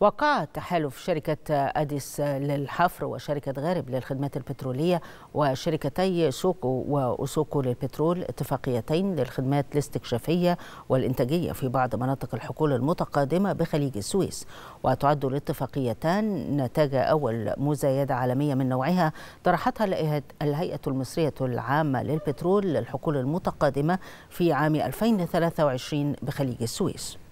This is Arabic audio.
وقع تحالف شركة أديس للحفر وشركة غارب للخدمات البترولية وشركتي سوكو وأسوكو للبترول اتفاقيتين للخدمات الاستكشافية والإنتاجية في بعض مناطق الحقول المتقادمة بخليج السويس وتعد الاتفاقيتان نتاج أول مزايدة عالمية من نوعها طرحتها الهيئة المصرية العامة للبترول للحقول المتقادمة في عام 2023 بخليج السويس